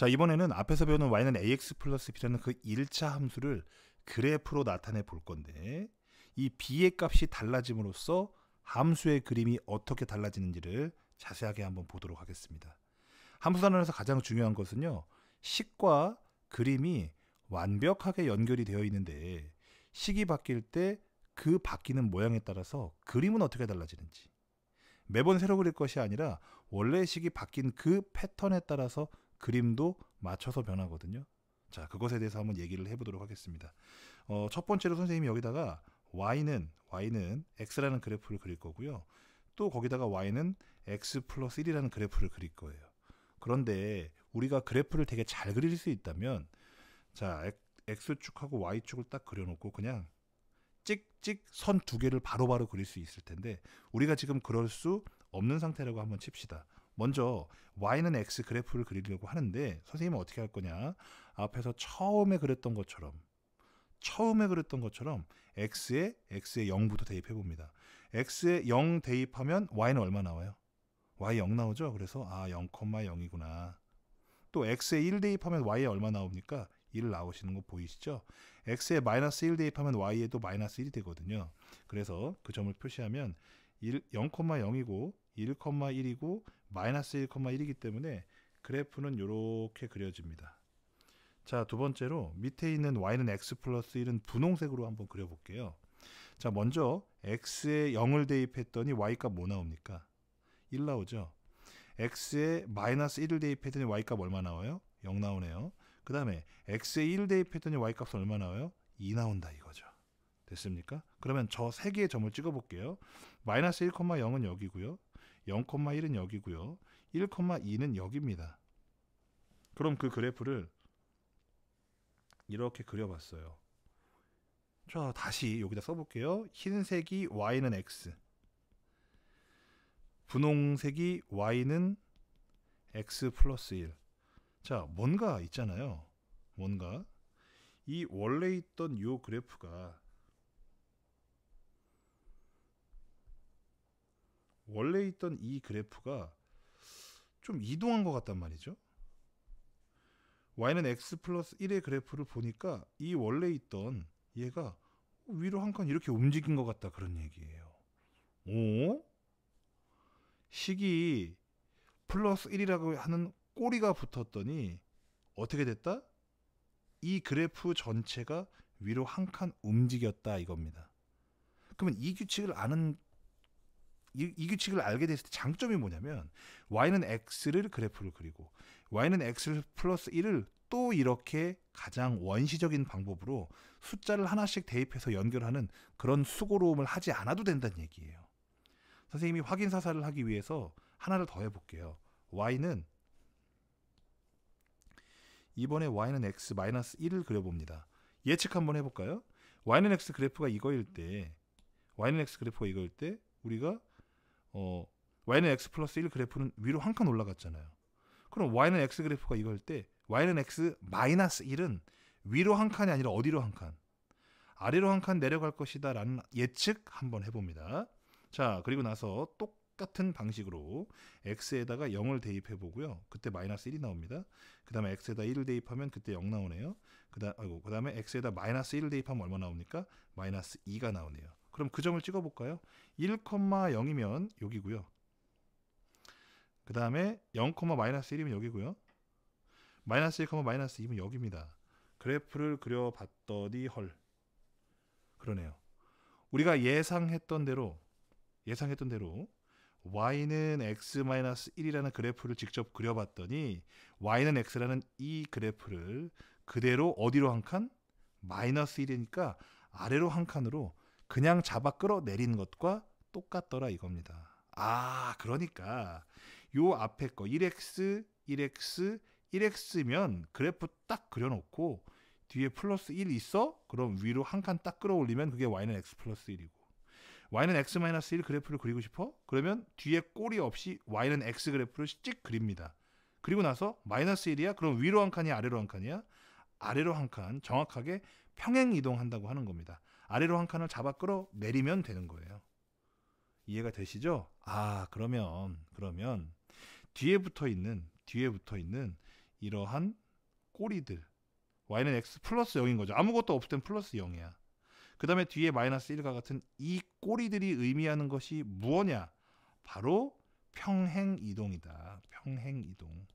자, 이번에는 앞에서 배우는 y는 ax 플러스 b라는 그 1차 함수를 그래프로 나타내 볼 건데 이 b의 값이 달라짐으로써 함수의 그림이 어떻게 달라지는지를 자세하게 한번 보도록 하겠습니다. 함수 단원에서 가장 중요한 것은요. 식과 그림이 완벽하게 연결이 되어 있는데 식이 바뀔 때 그 바뀌는 모양에 따라서 그림은 어떻게 달라지는지 매번 새로 그릴 것이 아니라 원래 식이 바뀐 그 패턴에 따라서 그림도 맞춰서 변하거든요. 자, 그것에 대해서 한번 얘기를 해보도록 하겠습니다. 어, 첫 번째로 선생님이 여기다가 y는 y는 x라는 그래프를 그릴 거고요. 또 거기다가 y는 x 플러스 1이라는 그래프를 그릴 거예요. 그런데 우리가 그래프를 되게 잘 그릴 수 있다면 자 x축하고 y축을 딱 그려놓고 그냥 찍찍 선 두 개를 바로바로 바로 그릴 수 있을 텐데 우리가 지금 그럴 수 없는 상태라고 한번 칩시다. 먼저 y는 x 그래프를 그리려고 하는데 선생님은 어떻게 할 거냐? 앞에서 처음에 그렸던 것처럼 처음에 그렸던 것처럼 x에 x에 0부터 대입해 봅니다. x에 0 대입하면 y는 얼마 나와요? y 0 나오죠. 그래서 아 0,0이구나. 또 x에 1 대입하면 y에 얼마 나옵니까? 1 나오시는 거 보이시죠? x에 마이너스 1 대입하면 y에도 마이너스 1이 되거든요. 그래서 그 점을 표시하면 0,0이고 1,1이고 마이너스 1,1이기 때문에 그래프는 이렇게 그려집니다. 자, 두 번째로 밑에 있는 y는 x 플러스 1은 분홍색으로 한번 그려볼게요. 자, 먼저 x에 0을 대입했더니 y값 뭐 나옵니까? 1 나오죠. x에 마이너스 1을 대입했더니 y값 얼마 나와요? 0 나오네요. 그 다음에 x에 1 대입했더니 y값 은 얼마 나와요? 2 나온다 이거죠. 됐습니까? 그러면 저 세 개의 점을 찍어 볼게요. 마이너스 1,0은 여기고요. 0,1은 여기고요. 1,2는 여기입니다. 그럼 그 그래프를 이렇게 그려봤어요. 자, 다시 여기다 써볼게요. 흰색이 y는 x. 분홍색이 y는 x 플러스 1. 자, 뭔가 있잖아요. 뭔가. 이 원래 있던 요 그래프가 원래 있던 이 그래프가 좀 이동한 것 같단 말이죠. y는 x 플러스 1의 그래프를 보니까 이 원래 있던 얘가 위로 한 칸 이렇게 움직인 것 같다 그런 얘기예요. 오? 식이 플러스 1이라고 하는 꼬리가 붙었더니 어떻게 됐다? 이 그래프 전체가 위로 한 칸 움직였다 이겁니다. 그러면 이 규칙을 아는 이, 이, 규칙을 알게 됐을 때 장점이 뭐냐면 y는 x를 그래프를 그리고 y는 x 플러스 1을 또 이렇게 가장 원시적인 방법으로 숫자를 하나씩 대입해서 연결하는 그런 수고로움을 하지 않아도 된다는 얘기예요. 선생님이 확인 사살을 하기 위해서 하나를 더 해볼게요. y는 이번에 y는 x 마이너스 1을 그려봅니다. 예측 한번 해볼까요? y는 x 그래프가 이거일 때 y는 x 그래프가 이거일 때 우리가 어, y는 x 플러스 1 그래프는 위로 한 칸 올라갔잖아요. 그럼 y는 x 그래프가 이거할때 y는 x 마이너스 1은 위로 한 칸이 아니라 어디로 한 칸? 아래로 한 칸 내려갈 것이다 라는 예측 한번 해봅니다. 자, 그리고 나서 똑같은 방식으로 x에다가 0을 대입해 보고요. 그때 마이너스 1이 나옵니다. 그 다음에 x에다 1을 대입하면 그때 0 나오네요. 그 다음에 x에다 마이너스 1을 대입하면 얼마 나옵니까? 마이너스 2가 나오네요. 그럼 그 점을 찍어볼까요? 1,0이면 여기고요. 그 다음에 0,-1이면 여기고요. 마이너스 1,-2면 마이너스 여기입니다. 그래프를 그려봤더니 헐. 그러네요. 우리가 예상했던 대로 예상했던 대로 y는 x-1이라는 그래프를 직접 그려봤더니 y는 x라는 이 그래프를 그대로 어디로 한 칸? 마이너스 1이니까 아래로 한 칸으로 그냥 잡아 끌어내린 것과 똑같더라 이겁니다. 아, 그러니까 요 앞에 거 1x, 1x, 1x면 그래프 딱 그려놓고 뒤에 플러스 1 있어? 그럼 위로 한 칸 딱 끌어올리면 그게 y는 x 플러스 1이고 y는 x 마이너스 1 그래프를 그리고 싶어? 그러면 뒤에 꼬리 없이 y는 x 그래프를 찍 그립니다. 그리고 나서 마이너스 1이야? 그럼 위로 한칸이 아래로 한 칸이야? 아래로 한 칸 정확하게 평행 이동한다고 하는 겁니다. 아래로 한 칸을 잡아 끌어내리면 되는 거예요. 이해가 되시죠? 아, 그러면, 그러면, 뒤에 붙어 있는, 뒤에 붙어 있는 이러한 꼬리들. y는 x 플러스 0인 거죠. 아무것도 없을 땐 플러스 0이야. 그 다음에 뒤에 마이너스 1과 같은 이 꼬리들이 의미하는 것이 무엇이냐? 바로 평행이동이다. 평행이동.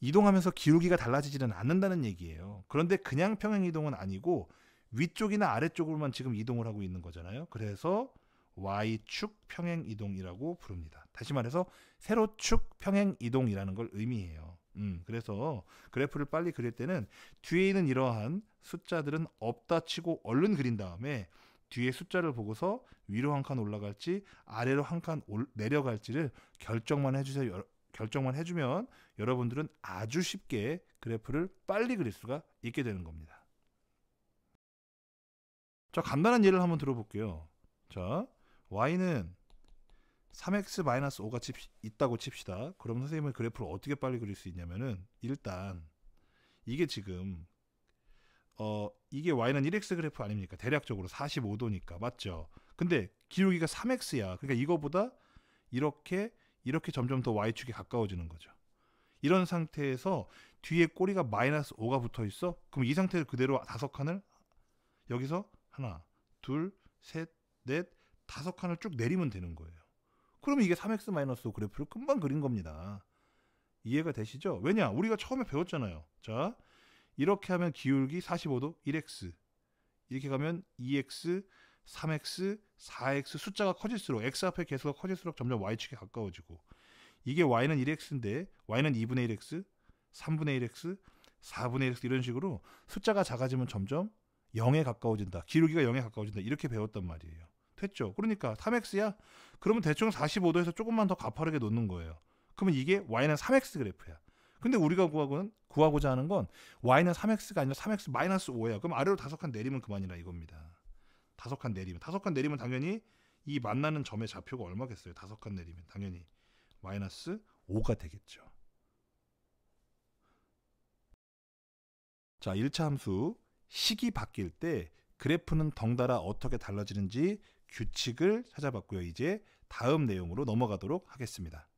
이동하면서 기울기가 달라지지는 않는다는 얘기예요. 그런데 그냥 평행 이동은 아니고 위쪽이나 아래쪽으로만 지금 이동을 하고 있는 거잖아요. 그래서 y축 평행 이동이라고 부릅니다. 다시 말해서 세로축 평행 이동이라는 걸 의미해요. 음, 그래서 그래프를 빨리 그릴 때는 뒤에 있는 이러한 숫자들은 없다 치고 얼른 그린 다음에 뒤에 숫자를 보고서 위로 한 칸 올라갈지 아래로 한 칸 내려갈지를 결정만 해주세요. 결정만 해주면 여러분들은 아주 쉽게 그래프를 빨리 그릴 수가 있게 되는 겁니다. 자, 간단한 예를 한번 들어볼게요. 자, y는 3x-5가 칩, 있다고 칩시다. 그럼 선생님은 그래프를 어떻게 빨리 그릴 수 있냐면은 일단 이게 지금 어 이게 y는 1x 그래프 아닙니까? 대략적으로 45도니까 맞죠? 근데 기울기가 3x야. 그러니까 이거보다 이렇게 이렇게 점점 더 Y축에 가까워지는 거죠. 이런 상태에서 뒤에 꼬리가 마이너스 5가 붙어 있어? 그럼 이 상태를 그대로 다섯 칸을 여기서 하나, 둘, 셋, 넷, 다섯 칸을 쭉 내리면 되는 거예요. 그러면 이게 3x-5 그래프를 금방 그린 겁니다. 이해가 되시죠? 왜냐? 우리가 처음에 배웠잖아요. 자, 이렇게 하면 기울기 45도 1x. 이렇게 가면 2x, 3x, 4x 숫자가 커질수록 x 앞에 개수가 커질수록 점점 y축에 가까워지고 이게 y는 1x인데 y는 2분의 1x, 3분의 1x, 4분의 1x 이런 식으로 숫자가 작아지면 점점 0에 가까워진다. 기울기가 0에 가까워진다. 이렇게 배웠단 말이에요. 됐죠? 그러니까 3x야? 그러면 대충 45도에서 조금만 더 가파르게 놓는 거예요. 그러면 이게 y는 3x 그래프야. 근데 우리가 구하고는 구하고자 하는 건 y는 3x가 아니라 3x 5야. 그럼 아래로 다섯 칸 내리면 그만이라 이겁니다. 다섯 칸 내리면 다섯 칸 내리면 당연히 이 만나는 점의 좌표가 얼마겠어요? 다섯 칸 내리면 당연히 마이너스 5가 되겠죠. 자, 1차 함수 식이 바뀔 때 그래프는 덩달아 어떻게 달라지는지 규칙을 찾아봤고요. 이제 다음 내용으로 넘어가도록 하겠습니다.